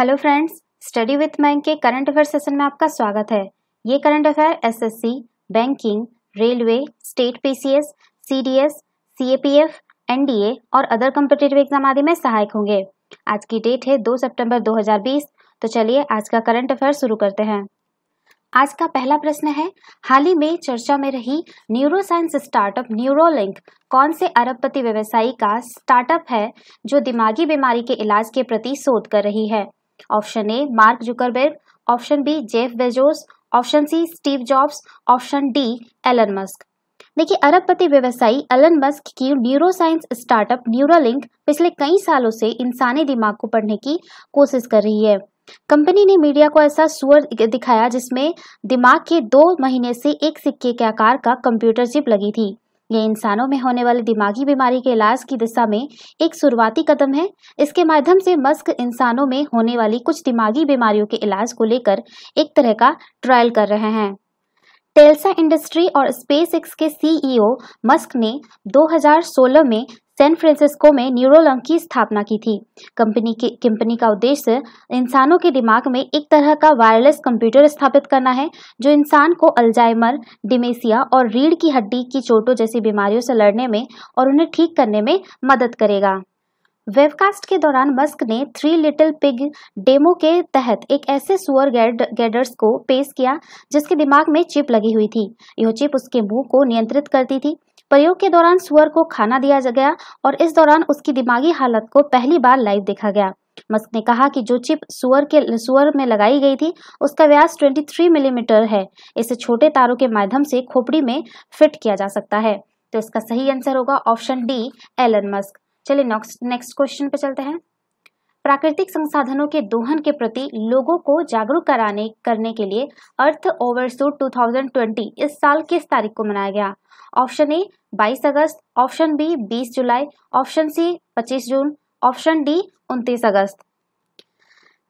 hello friends study with bank के current affair session में आपका स्वागत है ये current affair SSC, banking railway state PCS, CDS, CAPF, NDA और अदर कम्पिटेटिव एग्जाम आदि में सहायक होंगे आज की डेट है 2 सितंबर 2020 तो चलिए आज का करंट अफेयर शुरू करते हैं आज का पहला प्रश्न है हाल ही में चर्चा में रही न्यूरोसाइंस स्टार्टअप न्यूरोलिंक कौन से अरबपति व्यवसायी का स्टार्टअप है जो दिमागी बीमारी के इलाज के प्रति शोध कर रही है option A Mark Zuckerberg option B Jeff Bezos option C Steve Jobs option D Elon Musk देखिए अरबपति व्यवसायी एलन मस्क की न्यूरोसाइंस स्टार्टअप न्यूरालिंक पिछले कई सालों से इंसानी दिमाग को पढ़ने की कोशिश कर रही है कंपनी ने मीडिया को ऐसा सुअर दिखाया जिसमें दिमाग के दो महीने से एक सिक्के के आकार का कंप्यूटर चिप लगी थी ये इंसानों में होने वाली दिमागी बीमारी के इलाज की दिशा में एक शुरुआती कदम है इसके माध्यम से मस्क इंसानों में होने वाली कुछ दिमागी बीमारियों के इलाज को लेकर एक तरह का ट्रायल कर रहे हैं टेल्सा इंडस्ट्री और स्पेसएक्स के सीईओ e मस्क ने 2016 में सैन फ्रांसिस्को में न्यूरोलंग की स्थापना की थी कंपनी के कंपनी का उद्देश्य इंसानों के दिमाग में एक तरह का वायरलेस कंप्यूटर स्थापित करना है जो इंसान को अल्जाइमर डिमेसिया और रीढ़ की हड्डी की चोटों जैसी बीमारियों से लड़ने में और उन्हें ठीक करने में मदद करेगा वेबकास्ट के दौरान मस्क ने थ्री लिटिल पिग डेमो के तहत एक ऐसे सुअर गैड, गैडर्स को पेश किया जिसके दिमाग में चिप लगी हुई थी यह चिप उसके मुंह को नियंत्रित करती थी प्रयोग के दौरान सुअर को खाना दिया गया और इस दौरान उसकी दिमागी हालत को पहली बार लाइव देखा गया मस्क ने कहा कि जो चिप सुअर के सुअर में लगाई गई थी उसका व्यास 23 मिलीमीटर है इसे छोटे तारों के माध्यम से खोपड़ी में फिट किया जा सकता है तो इसका सही आंसर होगा ऑप्शन डी एलन मस्क चलिए नेक्स्ट क्वेश्चन पे चलते हैं प्राकृतिक संसाधनों के दोहन के प्रति लोगों को जागरूक कराने करने के लिए अर्थ ओवरसूट 2020 इस साल किस तारीख को मनाया गया ऑप्शन ए 22 अगस्त ऑप्शन बी 20 जुलाई ऑप्शन सी 25 जून ऑप्शन डी 29 अगस्त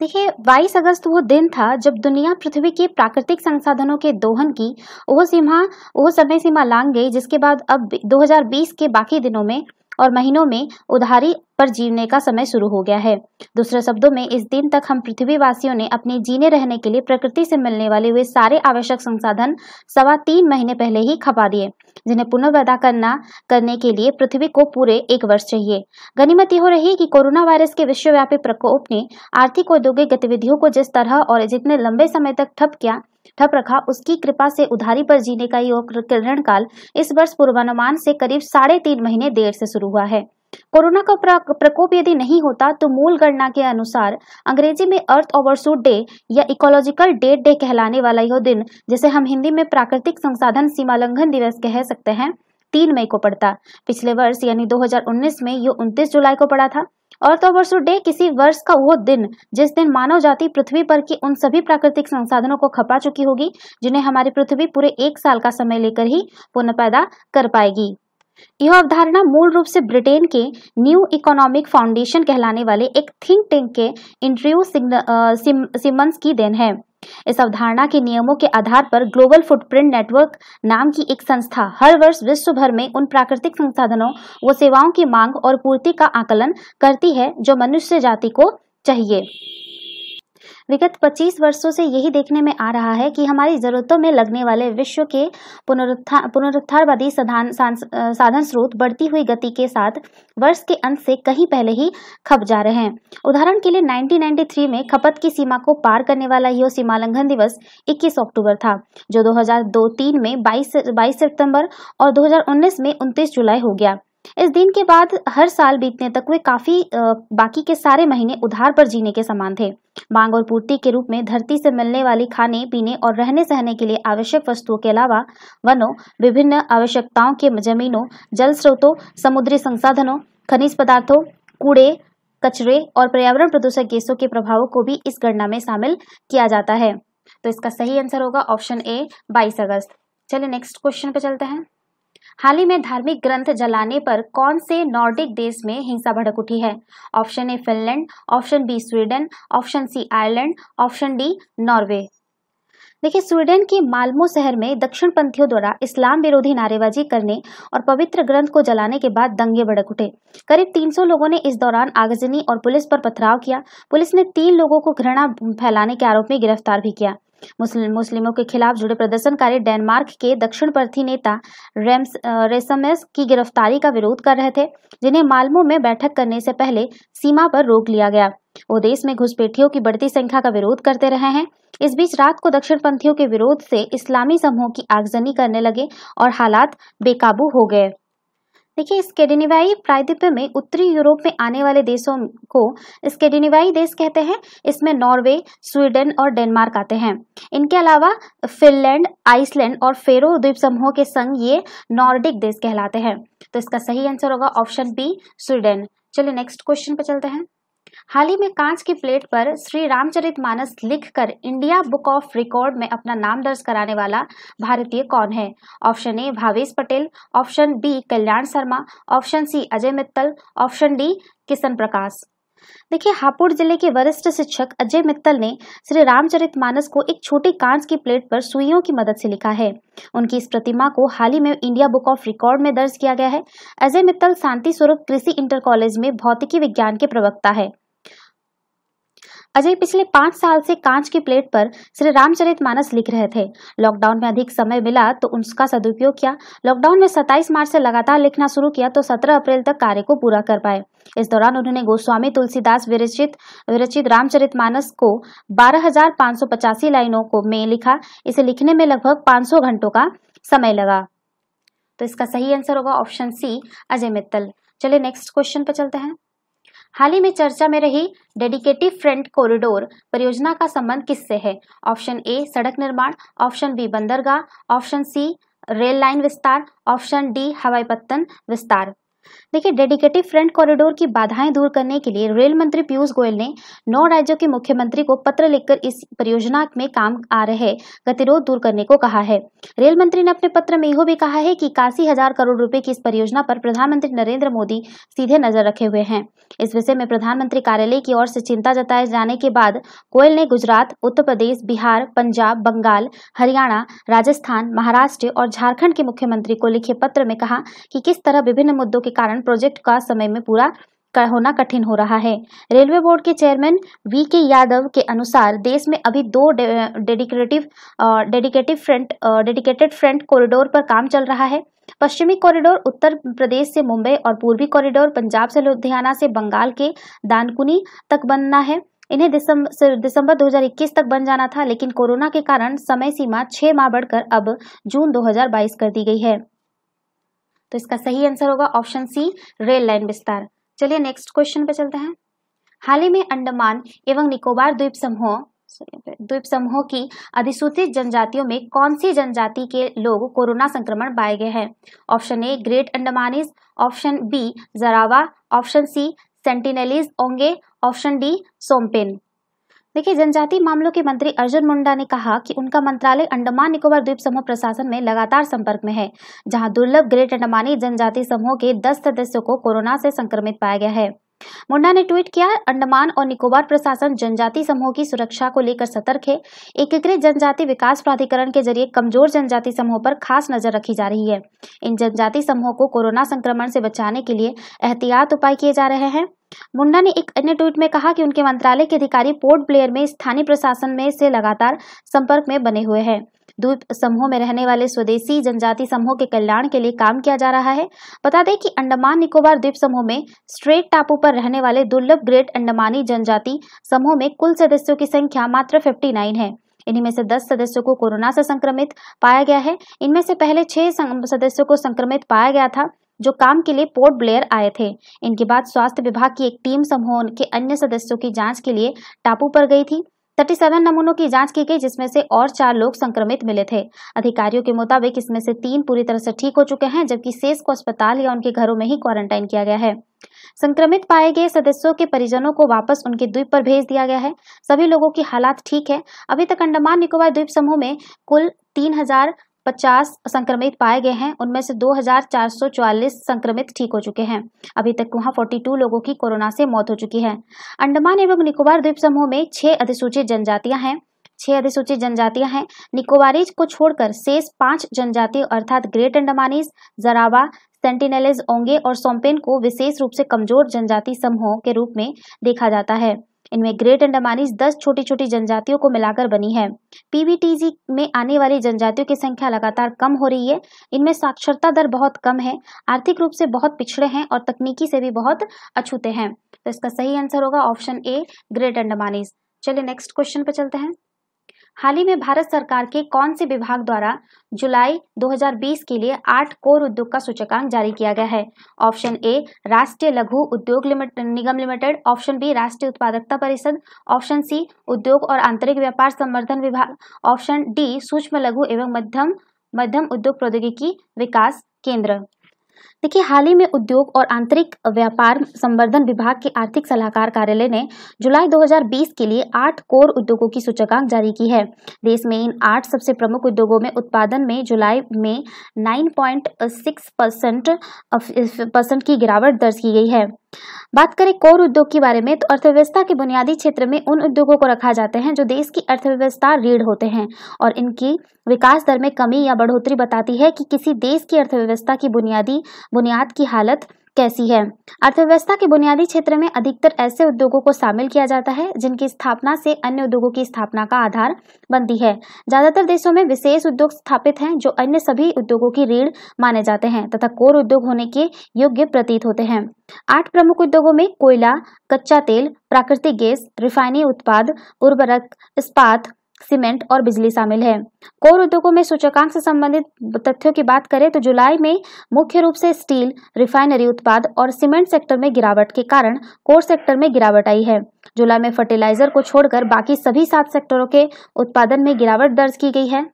देखिए 22 अगस्त वो दिन था जब दुनिया पृथ्वी के प्राकृतिक संसाधनों के दोहन की वो सीमा वो समय सीमा लांग गई जिसके बाद अब 2020 के बाकी दिनों में और महीनों में उधारी पर जीने का समय शुरू हो गया है दूसरे शब्दों में इस दिन तक हम पृथ्वीवासियों ने अपने जीने रहने के लिए प्रकृति से मिलने वाले हुए सारे आवश्यक संसाधन सवा तीन महीने पहले ही खपा दिए जिन्हें पुनर्वैदा करना करने के लिए पृथ्वी को पूरे एक वर्ष चाहिए गनीमत हो रही है कि कोरोना वायरस के विश्वव्यापी प्रकोप ने आर्थिक औद्योगिक गतिविधियों को जिस तरह और जितने लंबे समय तक ठप किया ठप रखा उसकी कृपा से उधारी पर जीने का योग किरण काल इस वर्ष पूर्वानुमान से करीब साढ़े तीन महीने देर से शुरू हुआ है कोरोना का प्रकोप यदि नहीं होता तो मूल गणना के अनुसार अंग्रेजी में अर्थ ओवरसूट डे या इकोलॉजिकल डेट डे कहलाने वाला यह दिन जिसे हम हिंदी में प्राकृतिक संसाधन सीमा लंघन दिवस कह सकते हैं तीन मई को पड़ता पिछले वर्ष यानी 2019 में यह 29 जुलाई को पड़ा था और तो वर्ष डे किसी वर्ष का वो दिन जिस दिन मानव जाति पृथ्वी पर की उन सभी प्राकृतिक संसाधनों को खपा चुकी होगी जिन्हें हमारी पृथ्वी पूरे एक साल का समय लेकर ही पुनः पैदा कर पाएगी यह अवधारणा मूल रूप से ब्रिटेन के न्यू इकोनॉमिक फाउंडेशन कहलाने वाले एक थिंक टैंक के इंट्रियो सिमंस की देन है इस अवधारणा के नियमों के आधार पर ग्लोबल फुटप्रिंट नेटवर्क नाम की एक संस्था हर वर्ष विश्व भर में उन प्राकृतिक संसाधनों व सेवाओं की मांग और पूर्ति का आकलन करती है जो मनुष्य जाति को चाहिए विगत 25 वर्षों से यही देखने में आ रहा है कि हमारी ज़रूरतों में लगने वाले विश्व के पुनरुत्था पुनरुद्धारवादी साधन साधन स्रोत बढ़ती हुई गति के साथ वर्ष के अंत से कहीं पहले ही खप जा रहे हैं उदाहरण के लिए 1993 में खपत की सीमा को पार करने वाला यह सीमालंघन दिवस 21 अक्टूबर था जो 2002-3 में बाईस 22 सितंबर और 2019 में 29 जुलाई हो गया इस दिन के बाद हर साल बीतने तक वे काफी बाकी के सारे महीने उधार पर जीने के समान थे मांग और पूर्ति के रूप में धरती से मिलने वाली खाने पीने और रहने सहने के लिए आवश्यक वस्तुओं के अलावा वनों विभिन्न आवश्यकताओं के जमीनों जल स्रोतों समुद्री संसाधनों खनिज पदार्थों कूड़े कचरे और पर्यावरण प्रदूषक गैसों के प्रभावों को भी इस गणना में शामिल किया जाता है तो इसका सही आंसर होगा ऑप्शन ए बाईस अगस्त चलिए नेक्स्ट क्वेश्चन पे चलते हैं हाल ही में धार्मिक ग्रंथ जलाने पर कौन से नॉर्डिक देश में हिंसा भड़क उठी है option A Finland option B Sweden option C Ireland option D Norway देखिए स्वीडन के मालमो शहर में दक्षिण पंथियों द्वारा इस्लाम विरोधी नारेबाजी करने और पवित्र ग्रंथ को जलाने के बाद दंगे भड़क उठे करीब 300 लोगों ने इस दौरान आगजनी और पुलिस पर पथराव किया पुलिस ने तीन लोगों को घृणा फैलाने के आरोप में गिरफ्तार भी किया मुस्लिम मुस्लिमों के खिलाफ जुड़े प्रदर्शनकारी डेनमार्क के दक्षिण पंथी नेता रेम्स रेसमेस की गिरफ्तारी का विरोध कर रहे थे जिन्हें मालमो में बैठक करने से पहले सीमा पर रोक लिया गया वो देश में घुसपैठियों की बढ़ती संख्या का विरोध करते रहे हैं इस बीच रात को दक्षिण पंथियों के विरोध से इस्लामी समूह की आगजनी करने लगे और हालात बेकाबू हो गए देखिए स्केडिनिवाई प्रायद्वीप में उत्तरी यूरोप में आने वाले देशों को स्केडिनिवाई देश कहते हैं इसमें नॉर्वे स्वीडन और डेनमार्क आते हैं इनके अलावा फिनलैंड आइसलैंड और फेरो द्वीप समूहों के संग ये नॉर्डिक देश कहलाते हैं तो इसका सही आंसर होगा ऑप्शन बी स्वीडन चलिए नेक्स्ट क्वेश्चन पर चलते हैं हाल ही में कांच की प्लेट पर श्री रामचरितमानस लिखकर इंडिया बुक ऑफ रिकॉर्ड में अपना नाम दर्ज कराने वाला भारतीय कौन है option A Bhavesh Patel option B Kalyan Sharma option C Ajay Mittal option D Kishan Prakash देखिए हापुड़ जिले के वरिष्ठ शिक्षक अजय मित्तल ने श्री रामचरित मानस को एक छोटी कांच की प्लेट पर सुइयों की मदद से लिखा है उनकी इस प्रतिमा को हाल ही में इंडिया बुक ऑफ रिकॉर्ड में दर्ज किया गया है अजय मित्तल शांति स्वरूप कृषि इंटर कॉलेज में भौतिकी विज्ञान के प्रवक्ता है अजय पिछले पांच साल से कांच की प्लेट पर श्री रामचरित मानस लिख रहे थे लॉकडाउन में अधिक समय मिला तो उसका सदुपयोग किया लॉकडाउन में 27 मार्च से लगातार लिखना शुरू किया तो 17 अप्रैल तक कार्य को पूरा कर पाए इस दौरान उन्होंने गोस्वामी तुलसीदास विरचित विरचित रामचरित मानस को बारह लाइनों को में लिखा इसे लिखने में लगभग सौ घंटों का समय लगा तो इसका सही आंसर होगा ऑप्शन सी अजय मित्तल चलिए नेक्स्ट क्वेश्चन पर चलते हैं हाल ही में चर्चा में रही डेडिकेटिव फ्रंट कॉरिडोर परियोजना का संबंध किससे है ऑप्शन ए सड़क निर्माण ऑप्शन बी बंदरगाह ऑप्शन सी रेल लाइन विस्तार ऑप्शन डी हवाई पत्तन विस्तार देखिए डेडिकेटिव फ्रंट कॉरिडोर की बाधाएं दूर करने के लिए रेल मंत्री पीयूष गोयल ने नौ राज्यों के मुख्यमंत्री को पत्र लिखकर इस परियोजना में काम आ रहे गतिरोध दूर करने को कहा है रेल मंत्री ने अपने पत्र में यह भी कहा है कि इक्यासी हजार करोड़ रुपए की इस परियोजना पर प्रधानमंत्री नरेंद्र मोदी सीधे नजर रखे हुए हैं इस विषय में प्रधानमंत्री कार्यालय की ओर से चिंता जताए जाने के बाद गोयल ने गुजरात उत्तर प्रदेश बिहार पंजाब बंगाल हरियाणा राजस्थान महाराष्ट्र और झारखंड के मुख्यमंत्री को लिखे पत्र में कहा कि किस तरह विभिन्न मुद्दों के के कारण प्रोजेक्ट का समय में पूरा होना कठिन हो रहा है रेलवे बोर्ड के चेयरमैन वी के यादव के अनुसार देश में अभी दो dedicative dedicative front dedicated front corridor पर काम चल रहा है पश्चिमी कॉरिडोर उत्तर प्रदेश से मुंबई और पूर्वी कॉरिडोर पंजाब से लुधियाना से बंगाल के दानकुनी तक बनना है इन्हें दिसंबर दिसंबर 2021 तक बन जाना था लेकिन कोरोना के कारण समय सीमा छह माह बढ़कर अब जून 2022 कर दी गई है तो इसका सही आंसर होगा ऑप्शन सी रेल लाइन विस्तार चलिए नेक्स्ट क्वेश्चन पे चलते हैं हाल ही में अंडमान एवं निकोबार द्वीप समूह द्वीप समूह की अधिसूचित जनजातियों में कौन सी जनजाति के लोग कोरोना संक्रमण पाए गए हैं option A great Andamanese option B Jarawa option C Sentinelese Onge option D Shompen देखिए जनजातीय मामलों के मंत्री अर्जुन मुंडा ने कहा कि उनका मंत्रालय अंडमान निकोबार द्वीप समूह प्रशासन में लगातार संपर्क में है जहां दुर्लभ ग्रेट अंडमानी जनजाति समूह के 10 सदस्यों को कोरोना से संक्रमित पाया गया है मुंडा ने ट्वीट किया अंडमान और निकोबार प्रशासन जनजाति समूह की सुरक्षा को लेकर सतर्क है एकीकृत जनजाति विकास प्राधिकरण के जरिए कमजोर जनजाति समूह पर खास नजर रखी जा रही है इन जनजाति समूह को कोरोना संक्रमण से बचाने के लिए एहतियात उपाय किए जा रहे हैं मुंडा ने एक अन्य ट्वीट में कहा कि उनके मंत्रालय के अधिकारी पोर्ट ब्लेयर में स्थानीय प्रशासन में से लगातार संपर्क में बने हुए हैं द्वीप समूह में रहने वाले स्वदेशी जनजाति समूह के कल्याण के लिए काम किया जा रहा है बता दें कि अंडमान निकोबार द्वीप समूह में स्ट्रेट टापू पर रहने वाले दुर्लभ ग्रेट अंडमानी जनजाति समूह में कुल सदस्यों की संख्या मात्र 59 है इन्हीं में से 10 सदस्यों को कोरोना से संक्रमित पाया गया है इनमें से पहले छह सदस्यों को संक्रमित पाया गया था जो काम के लिए पोर्ट ब्लेयर आए थे इनके बाद स्वास्थ्य विभाग की एक टीम समूह के अन्य सदस्यों की जांच के लिए टापू पर गई थी 37 नमूनों की जांच की गई जिसमें से और चार लोग संक्रमित मिले थे अधिकारियों के मुताबिक इसमें से तीन पूरी तरह से ठीक हो चुके हैं जबकि शेष को अस्पताल या उनके घरों में ही क्वारंटाइन किया गया है संक्रमित पाए गए सदस्यों के परिजनों को वापस उनके द्वीप पर भेज दिया गया है सभी लोगों की हालात ठीक है अभी तक अंडमान निकोबार द्वीप समूह में कुल तीन हजार पचास संक्रमित पाए गए हैं उनमें से दो हजार चार सौ चौवालीस संक्रमित ठीक हो चुके हैं अभी तक वहां टू लोगों की कोरोना से मौत हो चुकी है अंडमान एवं निकोबार द्वीप समूह में छह अधिसूचित जनजातियां हैं छह अधिसूचित जनजातियां हैं निकोबारीज को छोड़कर शेष पांच जनजाति अर्थात ग्रेट अंडमानीज जरावा सेंटिनेलेज ओंगे और सोम्पेन को विशेष रूप से कमजोर जनजाति समूहों के रूप में देखा जाता है इनमें ग्रेट अंडमानीज दस छोटी छोटी जनजातियों को मिलाकर बनी है पीवीटीजी में आने वाली जनजातियों की संख्या लगातार कम हो रही है इनमें साक्षरता दर बहुत कम है आर्थिक रूप से बहुत पिछड़े हैं और तकनीकी से भी बहुत अछूते हैं तो इसका सही आंसर होगा ऑप्शन ए ग्रेट अंडमानीज चलिए नेक्स्ट क्वेश्चन पर चलते हैं हाल ही में भारत सरकार के कौन से विभाग द्वारा जुलाई 2020 के लिए आठ कोर उद्योग का सूचकांक जारी किया गया है ऑप्शन ए राष्ट्रीय लघु उद्योग लिमिट, निगम लिमिटेड ऑप्शन बी राष्ट्रीय उत्पादकता परिषद ऑप्शन सी उद्योग और आंतरिक व्यापार संवर्धन विभाग ऑप्शन डी सूक्ष्म लघु एवं मध्यम मध्यम उद्योग प्रौद्योगिकी विकास केंद्र देखिए हाल ही में उद्योग और आंतरिक व्यापार संवर्धन विभाग के आर्थिक सलाहकार कार्यालय ने जुलाई 2020 के लिए आठ कोर उद्योगों की सूचकांक जारी की है देश में इन आठ सबसे प्रमुख उद्योगों में उत्पादन में जुलाई में 9.6 परसेंट परसेंट की गिरावट दर्ज की गई है बात करें कोर उद्योग के बारे में तो अर्थव्यवस्था के बुनियादी क्षेत्र में उन उद्योगों को रखा जाते हैं जो देश की अर्थव्यवस्था रीढ़ होते हैं और इनकी विकास दर में कमी या बढ़ोतरी बताती है कि किसी देश की अर्थव्यवस्था की बुनियादी बुनियाद की हालत कैसी है अर्थव्यवस्था के बुनियादी क्षेत्र में अधिकतर ऐसे उद्योगों को शामिल किया जाता है जिनकी स्थापना से अन्य उद्योगों की स्थापना का आधार बनती है ज्यादातर देशों में विशेष उद्योग स्थापित हैं जो अन्य सभी उद्योगों की रीढ़ माने जाते हैं तथा कोर उद्योग होने के योग्य प्रतीत होते हैं आठ प्रमुख उद्योगों में कोयला कच्चा तेल प्राकृतिक गैस रिफाइनी उत्पाद उर्वरक इस्पात सीमेंट और बिजली शामिल है कोर उद्योगों में सूचकांक से संबंधित तथ्यों की बात करें तो जुलाई में मुख्य रूप से स्टील रिफाइनरी उत्पाद और सीमेंट सेक्टर में गिरावट के कारण कोर सेक्टर में गिरावट आई है जुलाई में फर्टिलाइजर को छोड़कर बाकी सभी सात सेक्टरों के उत्पादन में गिरावट दर्ज की गई है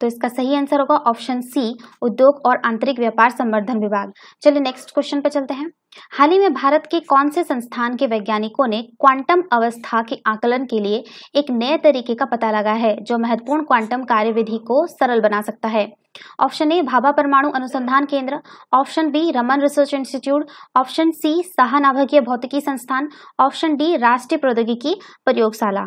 तो इसका सही आंसर होगा ऑप्शन सी उद्योग और आंतरिक व्यापार संवर्धन विभाग चलिए नेक्स्ट क्वेश्चन पे चलते हैं हाल ही में भारत के कौन से संस्थान के वैज्ञानिकों ने क्वांटम अवस्था के आकलन के लिए एक नए तरीके का पता लगा है जो महत्वपूर्ण क्वांटम कार्यविधि को सरल बना सकता है ऑप्शन ए भाभा परमाणु अनुसंधान केंद्र option B Raman research institute option C Saha भौतिकी संस्थान ऑप्शन डी राष्ट्रीय प्रौद्योगिकी प्रयोगशाला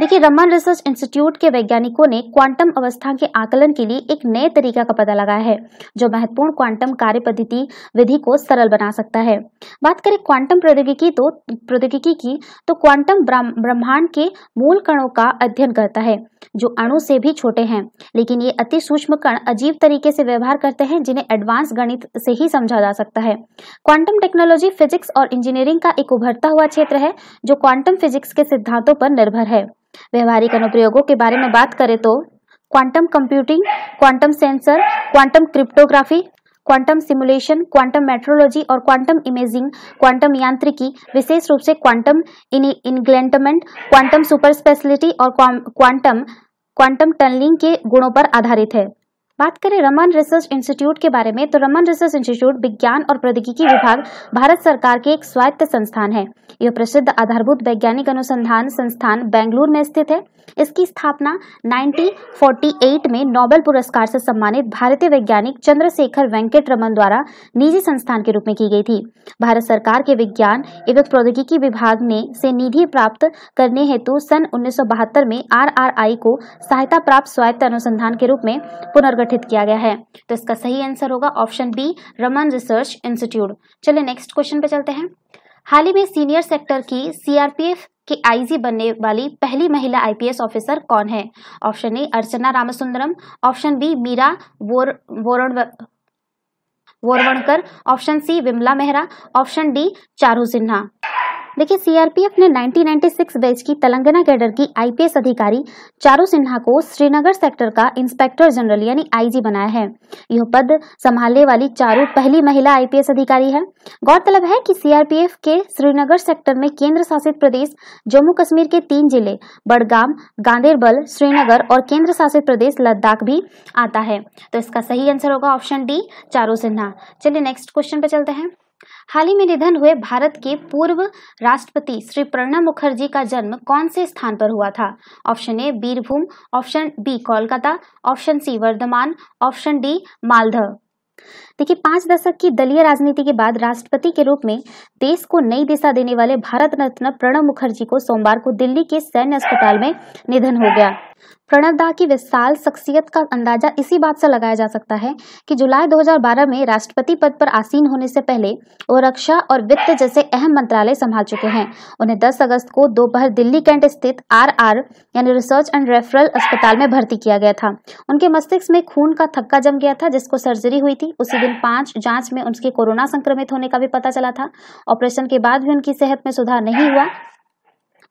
देखिए रमन रिसर्च इंस्टीट्यूट के वैज्ञानिकों ने क्वांटम अवस्था के आकलन के लिए एक नए तरीका का पता लगाया है जो महत्वपूर्ण क्वांटम कार्य पद्धति विधि को सरल बना सकता है बात करें क्वांटम प्रौद्योगिकी तो प्रौद्योगिकी की तो क्वांटम ब्रह्मांड के मूल कणों का अध्ययन करता है जो अणु से भी छोटे हैं लेकिन ये अति सूक्ष्म कण अजीब तरीके से व्यवहार करते हैं जिन्हें एडवांस गणित से ही समझा जा सकता है क्वांटम टेक्नोलॉजी फिजिक्स और इंजीनियरिंग का एक उभरता हुआ क्षेत्र है जो क्वांटम फिजिक्स के सिद्धांतों पर निर्भर है व्यवहारिक अनुप्रयोगों के बारे में बात करें तो quantum computing quantum sensor quantum cryptography quantum simulation quantum metrology और क्वांटम इमेजिंग क्वांटम यांत्रिकी विशेष रूप से क्वांटम इनग्लेंटमेंट क्वांटम सुपर स्पेशलिटी और क्वांटम क्वांटम टनलिंग के गुणों पर आधारित है बात करें रमन रिसर्च इंस्टीट्यूट के बारे में तो रमन रिसर्च इंस्टीट्यूट विज्ञान और प्रौद्योगिकी विभाग भारत सरकार के एक स्वायत्त संस्थान है यह प्रसिद्ध आधारभूत वैज्ञानिक अनुसंधान संस्थान बेंगलुरु में स्थित है इसकी स्थापना 1948 में नोबेल पुरस्कार से सम्मानित भारतीय वैज्ञानिक चंद्रशेखर वेंकट रमन द्वारा निजी संस्थान के रूप में की गई थी भारत सरकार के विज्ञान एवं प्रौद्योगिकी विभाग ने से निधि प्राप्त करने हेतु सन उन्नीस में आर को सहायता प्राप्त स्वायत्त अनुसंधान के रूप में पुनर्गठित गठित किया गया है तो इसका सही आंसर होगा option B Raman research institute चलिए नेक्स्ट क्वेश्चन पे चलते हैं हाल ही में सीनियर सेक्टर की सीआरपीएफ के आईजी बनने वाली पहली महिला आईपीएस ऑफिसर कौन है option A Archana Ramasundaram option B Meera वोर Borwankar option C Vimla Mehra option D Charu Sinha देखिए सीआरपीएफ ने 1996 बैच की तेलंगाना कैडर की आईपीएस अधिकारी चारू सिन्हा को श्रीनगर सेक्टर का इंस्पेक्टर जनरल यानी आईजी बनाया है यह पद संभालने वाली चारू पहली महिला आईपीएस अधिकारी है गौरतलब है कि सीआरपीएफ के श्रीनगर सेक्टर में केंद्र शासित प्रदेश जम्मू कश्मीर के तीन जिले बड़गाम गांधेरबल श्रीनगर और केंद्र शासित प्रदेश लद्दाख भी आता है तो इसका सही आंसर होगा ऑप्शन डी चारू सिन्हा चलिए नेक्स्ट क्वेश्चन पे चलते हैं हाल ही में निधन हुए भारत के पूर्व राष्ट्रपति श्री प्रणब मुखर्जी का जन्म कौन से स्थान पर हुआ था option A Birbhum option B Kolkata option C Bardhaman option D Malda देखिए पांच दशक की दलीय राजनीति के बाद राष्ट्रपति के रूप में देश को नई दिशा देने वाले भारत रत्न प्रणब मुखर्जी को सोमवार को दिल्ली के सैन्य अस्पताल में निधन हो गया प्रणब दा की विशाल शख्सियत का अंदाजा इसी बात से लगाया जा सकता है कि जुलाई 2012 में राष्ट्रपति पद पर आसीन होने से पहले वो रक्षा और वित्त जैसे अहम मंत्रालय संभाल चुके हैं उन्हें 10 अगस्त को दोपहर दिल्ली कैंट स्थित आर आर यानी रिसर्च एंड रेफरल अस्पताल में भर्ती किया गया था उनके मस्तिष्क में खून का थक्का जम गया था जिसको सर्जरी हुई थी उसी दिन पांच जांच में उनके कोरोना संक्रमित होने का भी पता चला था ऑपरेशन के बाद भी उनकी सेहत में सुधार नहीं हुआ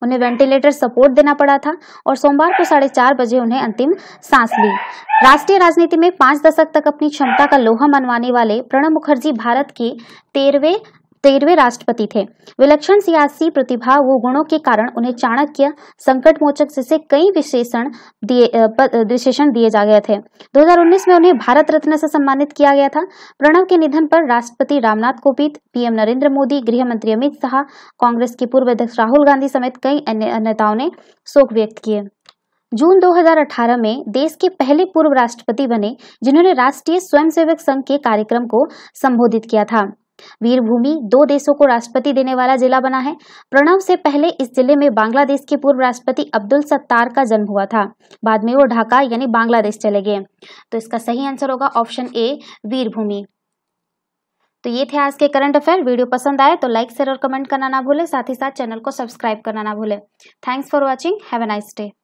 उन्हें वेंटिलेटर सपोर्ट देना पड़ा था और सोमवार को साढ़े चार बजे उन्हें अंतिम सांस ली राष्ट्रीय राजनीति में पांच दशक तक अपनी क्षमता का लोहा मनवाने वाले प्रणब मुखर्जी भारत के तेरहवें तेरहवें राष्ट्रपति थे विलक्षण सियासी प्रतिभा व गुणों के कारण उन्हें चाणक्य संकट मोचक जैसे कई विशेषण दिए विशेषण दिए जा गए थे 2019 में उन्हें भारत रत्न से सम्मानित किया गया था प्रणव के निधन पर राष्ट्रपति रामनाथ कोविंद पीएम नरेंद्र मोदी गृह मंत्री अमित शाह कांग्रेस के पूर्व अध्यक्ष राहुल गांधी समेत कई अन्य नेताओं ने शोक व्यक्त किए जून 2018 में देश के पहले पूर्व राष्ट्रपति बने जिन्होंने राष्ट्रीय स्वयंसेवक संघ के कार्यक्रम को संबोधित किया था वीरभूमि दो देशों को राष्ट्रपति देने वाला जिला बना है प्रणव से पहले इस जिले में बांग्लादेश के पूर्व राष्ट्रपति अब्दुल सत्तार का जन्म हुआ था बाद में वो ढाका यानी बांग्लादेश चले गए तो इसका सही आंसर होगा ऑप्शन ए वीरभूमि तो ये थे आज के करंट अफेयर वीडियो पसंद आए तो लाइक शेयर और कमेंट करना ना भूले साथ ही साथ चैनल को सब्सक्राइब करना ना भूले thanks for watching have a nice day